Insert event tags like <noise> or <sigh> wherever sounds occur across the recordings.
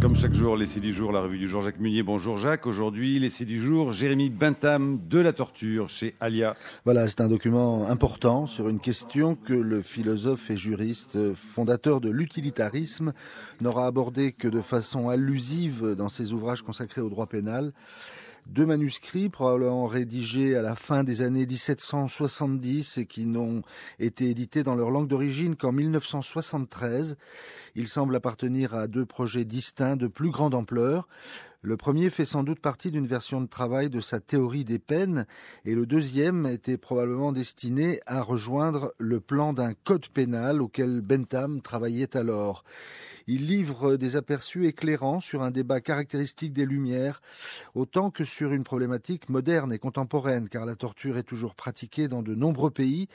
Comme chaque jour, l'essai du jour, la revue du jour, Jacques Munier. Bonjour Jacques. Aujourd'hui, l'essai du jour, Jérémy Bintam de la torture chez Alia. Voilà, c'est un document important sur une question que le philosophe et juriste fondateur de l'utilitarisme n'aura abordé que de façon allusive dans ses ouvrages consacrés au droit pénal deux manuscrits probablement rédigés à la fin des années 1770 et qui n'ont été édités dans leur langue d'origine qu'en 1973. Ils semblent appartenir à deux projets distincts de plus grande ampleur. Le premier fait sans doute partie d'une version de travail de sa théorie des peines, et le deuxième était probablement destiné à rejoindre le plan d'un code pénal auquel Bentham travaillait alors. Il livre des aperçus éclairants sur un débat caractéristique des Lumières, autant que sur une problématique moderne et contemporaine, car la torture est toujours pratiquée dans de nombreux pays,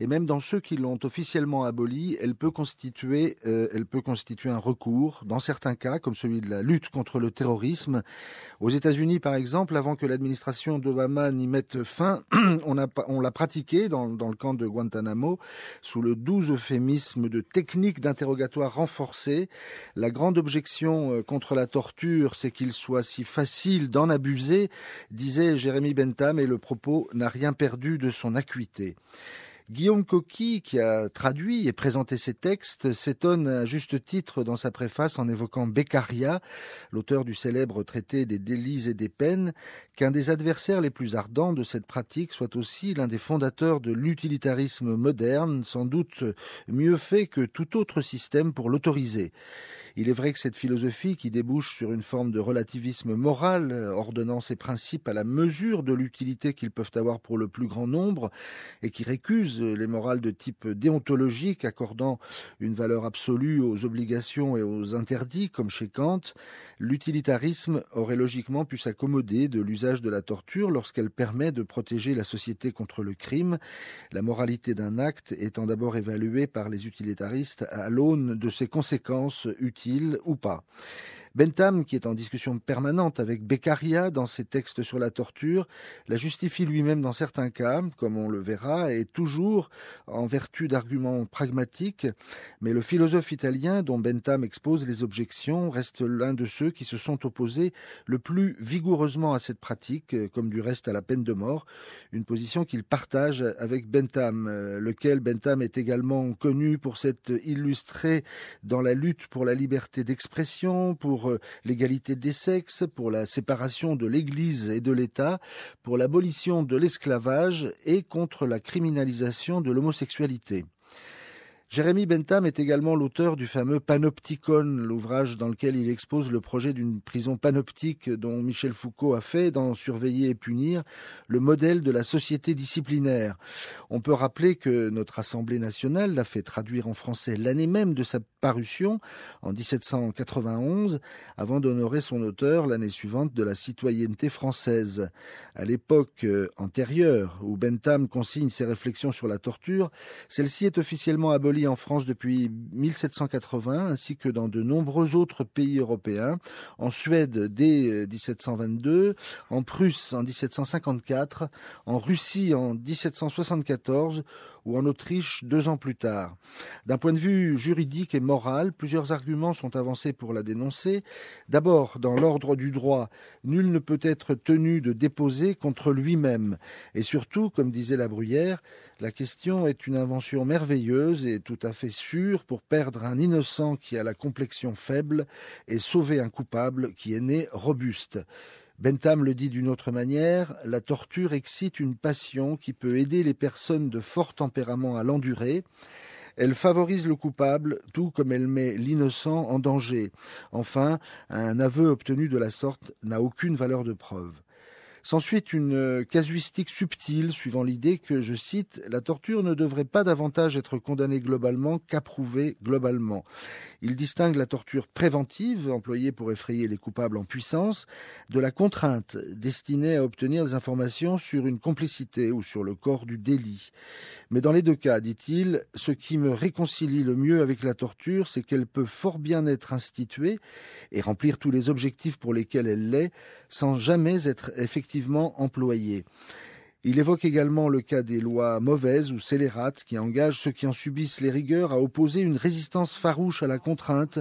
et même dans ceux qui l'ont officiellement abolie, elle peut constituer, euh, elle peut constituer un recours, dans certains cas, comme celui de la lutte contre le terrorisme. Aux États-Unis, par exemple, avant que l'administration d'Obama n'y mette fin, <clears throat> on, l'a pratiqué dans, dans le camp de Guantanamo sous le doux euphémisme de technique d'interrogatoire renforcée la grande objection euh, contre la torture, c'est qu'il soit si facile d'en abuser, disait Jérémy Bentham, et le propos n'a rien perdu de son acuité. Guillaume Coqui, qui a traduit et présenté ces textes, s'étonne à juste titre dans sa préface en évoquant Beccaria, l'auteur du célèbre traité des délits et des peines, qu'un des adversaires les plus ardents de cette pratique soit aussi l'un des fondateurs de l'utilitarisme moderne, sans doute mieux fait que tout autre système pour l'autoriser. Il est vrai que cette philosophie, qui débouche sur une forme de relativisme moral, euh, ordonnant ses principes à la mesure de l'utilité qu'ils peuvent avoir pour le plus grand nombre, et qui récuse euh, les morales de type déontologique, accordant une valeur absolue aux obligations et aux interdits, comme chez Kant, l'utilitarisme aurait logiquement pu s'accommoder de l'usage de la torture lorsqu'elle permet de protéger la société contre le crime, la moralité d'un acte étant d'abord évaluée par les utilitaristes à l'aune de ses conséquences utiles ou pas. Bentham, qui est en discussion permanente avec Beccaria dans ses textes sur la torture, la justifie lui-même dans certains cas, comme on le verra, et toujours en vertu d'arguments pragmatiques. Mais le philosophe italien dont Bentham expose les objections reste l'un de ceux qui se sont opposés le plus vigoureusement à cette pratique, comme du reste à la peine de mort, une position qu'il partage avec Bentham, euh, lequel Bentham est également connu pour s'être illustré dans la lutte pour la liberté d'expression, pour pour euh, l'égalité des sexes, pour la séparation de l'Église et de l'État, pour l'abolition de l'esclavage et contre la criminalisation de l'homosexualité. Jérémy Bentham est également l'auteur du fameux Panopticon, l'ouvrage dans lequel il expose le projet d'une prison panoptique dont Michel Foucault a fait, dans Surveiller et punir, le modèle de la société disciplinaire. On peut rappeler que notre Assemblée nationale l'a fait traduire en français l'année même de sa parution, en 1791, avant d'honorer son auteur l'année suivante de la citoyenneté française. À l'époque euh, antérieure, où Bentham consigne ses réflexions sur la torture, celle-ci est officiellement abolie en France depuis 1780 ainsi que dans de nombreux autres pays européens, en Suède dès 1722, euh, en Prusse en 1754, en Russie en 1774, ou en Autriche deux ans plus tard. D'un point de vue juridique et moral, plusieurs arguments sont avancés pour la dénoncer. D'abord, dans l'ordre du droit, nul ne peut être tenu de déposer contre lui-même. Et surtout, comme disait la Bruyère, la question est une invention merveilleuse et tout à fait sûre pour perdre un innocent qui a la complexion faible et sauver un coupable qui est né robuste. Bentham le dit d'une autre manière, la torture excite une passion qui peut aider les personnes de fort tempérament à l'endurer. Elle favorise le coupable, tout comme elle met l'innocent en danger. Enfin, un aveu obtenu de la sorte n'a aucune valeur de preuve. S'ensuit une euh, casuistique subtile suivant l'idée que, je cite, la torture ne devrait pas davantage être condamnée globalement qu'approuvée globalement. Il distingue la torture préventive, employée pour effrayer les coupables en puissance, de la contrainte, destinée à obtenir des informations sur une complicité ou sur le corps du délit. Mais dans les deux cas, dit-il, ce qui me réconcilie le mieux avec la torture, c'est qu'elle peut fort bien être instituée et remplir tous les objectifs pour lesquels elle l'est, sans jamais être effectivement employée. Il évoque également le cas des lois mauvaises ou scélérates qui engagent ceux qui en subissent les rigueurs à opposer une résistance farouche à la contrainte,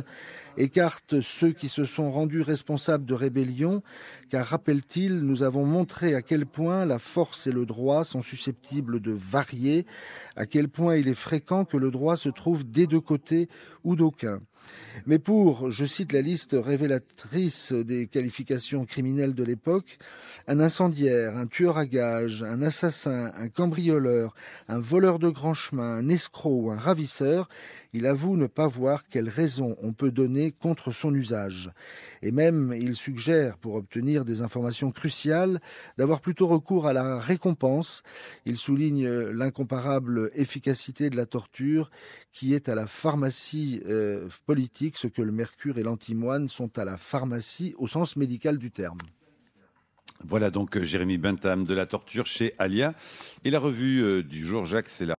écarte ceux qui se sont rendus responsables de rébellions, car rappelle-t-il, nous avons montré à quel point la force et le droit sont susceptibles de varier, à quel point il est fréquent que le droit se trouve des deux côtés ou d'aucun. Mais pour, je cite la liste révélatrice des qualifications criminelles de l'époque, un incendiaire, un tueur à gages, un assassin, un cambrioleur, un voleur de grand chemin, un escroc, un ravisseur, il avoue ne pas voir quelles raisons on peut donner contre son usage. Et même, il suggère, pour obtenir des informations cruciales, d'avoir plutôt recours à la récompense. Il souligne euh, l'incomparable efficacité de la torture qui est à la pharmacie euh, politique, ce que le mercure et l'antimoine sont à la pharmacie au sens médical du terme. Voilà donc euh, Jérémy Bentham de la torture chez Alia. Et la revue du jour, Jacques, c'est la